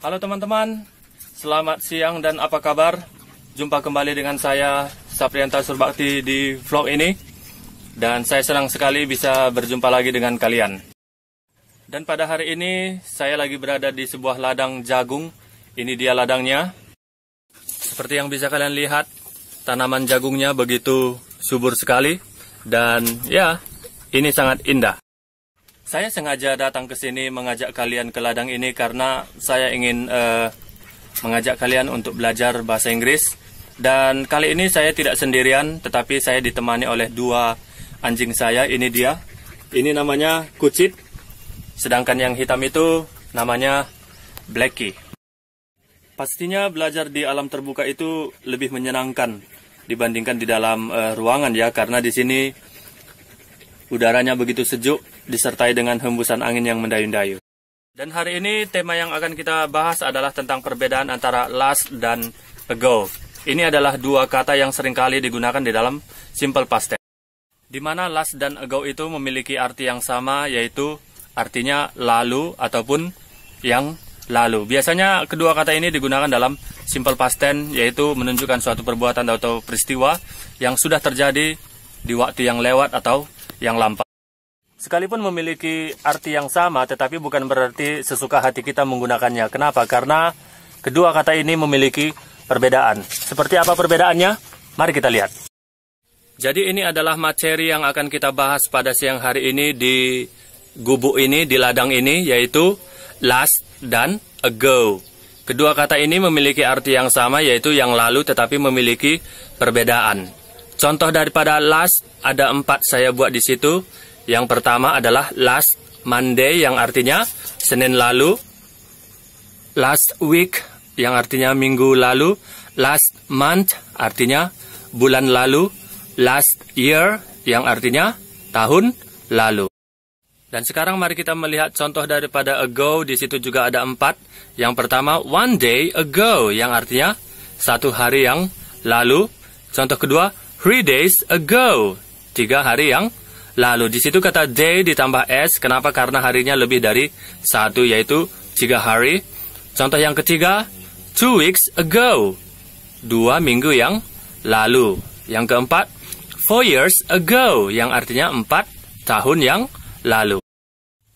Halo teman-teman, selamat siang dan apa kabar? Jumpa kembali dengan saya Saprianta Surbakti di vlog ini dan saya senang sekali bisa berjumpa lagi dengan kalian. Dan pada hari ini saya lagi berada di sebuah ladang jagung. Ini dia ladangnya. Seperti yang bisa kalian lihat, tanaman jagungnya begitu subur sekali dan ya, ini sangat indah. Saya sengaja datang ke sini mengajak kalian ke ladang ini karena saya ingin uh, mengajak kalian untuk belajar bahasa Inggris. Dan kali ini saya tidak sendirian, tetapi saya ditemani oleh dua anjing saya. Ini dia, ini namanya Kucit, sedangkan yang hitam itu namanya Blackie. Pastinya belajar di alam terbuka itu lebih menyenangkan dibandingkan di dalam uh, ruangan ya, karena di sini Udaranya begitu sejuk, disertai dengan hembusan angin yang mendayu-dayu. Dan hari ini tema yang akan kita bahas adalah tentang perbedaan antara last dan ago. Ini adalah dua kata yang seringkali digunakan di dalam simple past tense. Di mana last dan ago itu memiliki arti yang sama yaitu artinya lalu ataupun yang lalu. Biasanya kedua kata ini digunakan dalam simple past tense yaitu menunjukkan suatu perbuatan atau peristiwa yang sudah terjadi di waktu yang lewat atau yang lampau. Sekalipun memiliki arti yang sama, tetapi bukan berarti sesuka hati kita menggunakannya. Kenapa? Karena kedua kata ini memiliki perbedaan. Seperti apa perbedaannya? Mari kita lihat. Jadi ini adalah materi yang akan kita bahas pada siang hari ini di gubuk ini, di ladang ini, yaitu last dan ago. Kedua kata ini memiliki arti yang sama, yaitu yang lalu tetapi memiliki perbedaan. Contoh daripada last ada empat saya buat di situ. Yang pertama adalah last Monday yang artinya Senin lalu. Last week yang artinya minggu lalu. Last month artinya bulan lalu. Last year yang artinya tahun lalu. Dan sekarang mari kita melihat contoh daripada ago. Di situ juga ada empat. Yang pertama one day ago yang artinya satu hari yang lalu. Contoh kedua three days ago. Tiga hari yang lalu. Di situ kata day ditambah s. Kenapa? Karena harinya lebih dari satu, yaitu tiga hari. Contoh yang ketiga, two weeks ago. Dua minggu yang lalu. Yang keempat, four years ago. Yang artinya empat tahun yang lalu.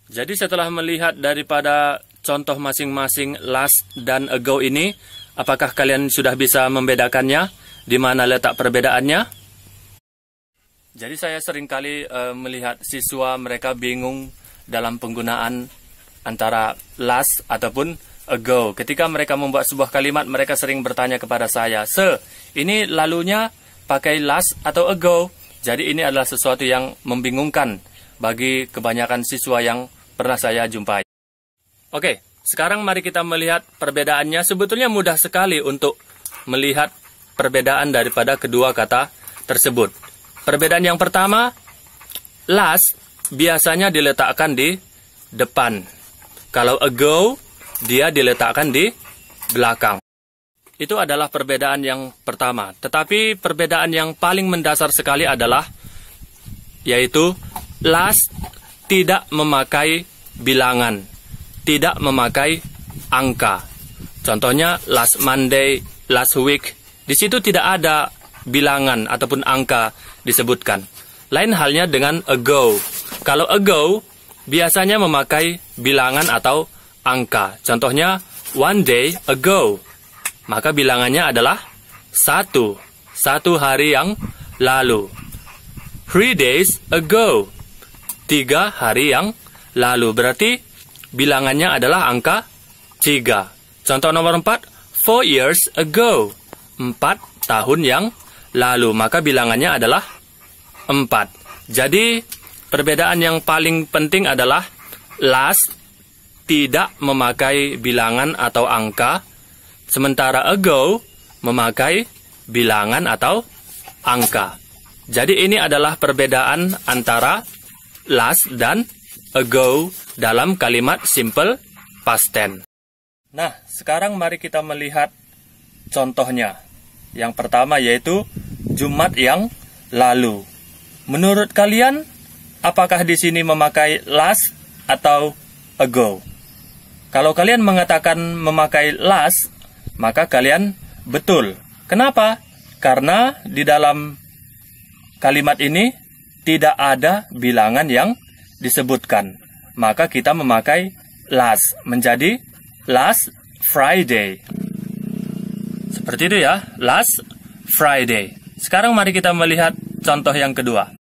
Jadi setelah melihat daripada contoh masing-masing last dan ago ini, apakah kalian sudah bisa membedakannya? Di mana letak perbedaannya? Jadi saya seringkali e, melihat siswa mereka bingung dalam penggunaan antara last ataupun ago. Ketika mereka membuat sebuah kalimat, mereka sering bertanya kepada saya, se ini lalunya pakai last atau ago?" Jadi ini adalah sesuatu yang membingungkan bagi kebanyakan siswa yang pernah saya jumpai. Oke, sekarang mari kita melihat perbedaannya. Sebetulnya mudah sekali untuk melihat perbedaan daripada kedua kata tersebut. Perbedaan yang pertama, last biasanya diletakkan di depan. Kalau ago, dia diletakkan di belakang. Itu adalah perbedaan yang pertama. Tetapi perbedaan yang paling mendasar sekali adalah yaitu last tidak memakai bilangan, tidak memakai angka. Contohnya last Monday, last week. Di situ tidak ada bilangan ataupun angka disebutkan. Lain halnya dengan ago. Kalau ago biasanya memakai bilangan atau angka. Contohnya one day ago. Maka bilangannya adalah satu. Satu hari yang lalu. Three days ago. Tiga hari yang lalu. Berarti bilangannya adalah angka tiga. Contoh nomor empat. Four years ago. Empat tahun yang lalu lalu, maka bilangannya adalah 4. Jadi, perbedaan yang paling penting adalah last tidak memakai bilangan atau angka, sementara ago memakai bilangan atau angka. Jadi ini adalah perbedaan antara last dan ago dalam kalimat simple past tense. Nah, sekarang mari kita melihat contohnya. Yang pertama yaitu Jumat yang lalu. Menurut kalian, apakah di sini memakai last atau ago? Kalau kalian mengatakan memakai last, maka kalian betul. Kenapa? Karena di dalam kalimat ini tidak ada bilangan yang disebutkan. Maka kita memakai last menjadi last Friday. Seperti itu ya, last Friday. Sekarang mari kita melihat contoh yang kedua.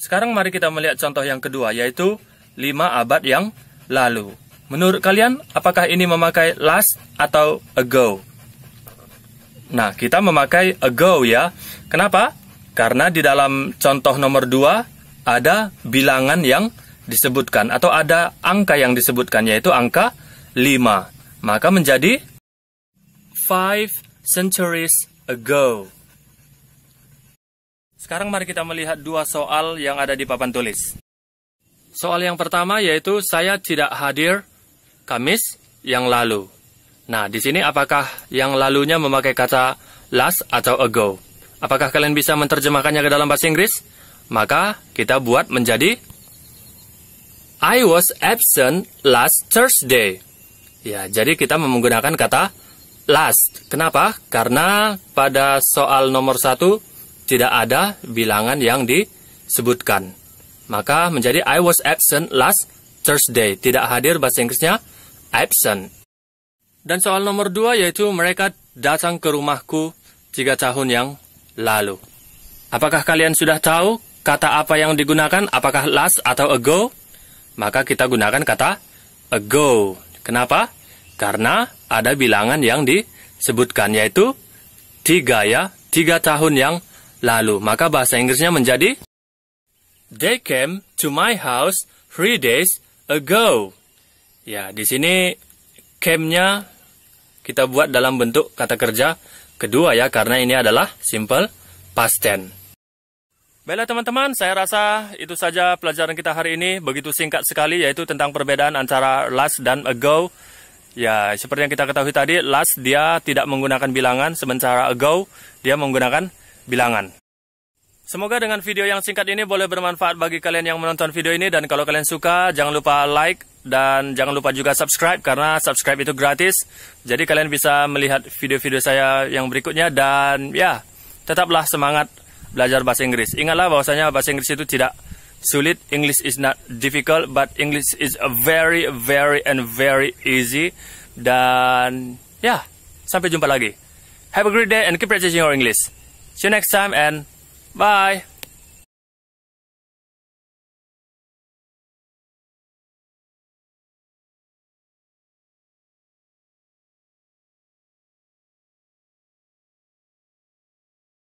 Sekarang mari kita melihat contoh yang kedua, yaitu 5 abad yang lalu. Menurut kalian, apakah ini memakai last atau ago? Nah, kita memakai ago ya. Kenapa? Karena di dalam contoh nomor 2 ada bilangan yang disebutkan atau ada angka yang disebutkan yaitu angka 5. Maka menjadi 5 centuries ago. Sekarang mari kita melihat dua soal yang ada di papan tulis. Soal yang pertama yaitu saya tidak hadir Kamis yang lalu. Nah, di sini apakah yang lalunya memakai kata last atau ago? Apakah kalian bisa menerjemahkannya ke dalam bahasa Inggris? Maka kita buat menjadi I was absent last Thursday. Ya, jadi kita menggunakan kata last. Kenapa? Karena pada soal nomor satu tidak ada bilangan yang disebutkan. Maka menjadi I was absent last Thursday. Tidak hadir bahasa Inggrisnya absent. Dan soal nomor dua yaitu mereka datang ke rumahku tiga tahun yang lalu. Apakah kalian sudah tahu kata apa yang digunakan? Apakah last atau ago? Maka kita gunakan kata ago. Kenapa? Karena ada bilangan yang disebutkan yaitu tiga ya, tiga tahun yang lalu lalu. Maka bahasa Inggrisnya menjadi They came to my house three days ago. Ya, di sini came-nya kita buat dalam bentuk kata kerja kedua ya karena ini adalah simple past tense. Baiklah teman-teman, saya rasa itu saja pelajaran kita hari ini begitu singkat sekali yaitu tentang perbedaan antara last dan ago. Ya, seperti yang kita ketahui tadi, last dia tidak menggunakan bilangan sementara ago dia menggunakan bilangan. Semoga dengan video yang singkat ini boleh bermanfaat bagi kalian yang menonton video ini dan kalau kalian suka jangan lupa like dan jangan lupa juga subscribe karena subscribe itu gratis. Jadi kalian bisa melihat video-video saya yang berikutnya dan ya, tetaplah semangat belajar bahasa Inggris. Ingatlah bahwasanya bahasa Inggris itu tidak sulit. English is not difficult but English is very very and very easy dan ya, sampai jumpa lagi. Have a great day and keep practicing your English. See you next time and bye.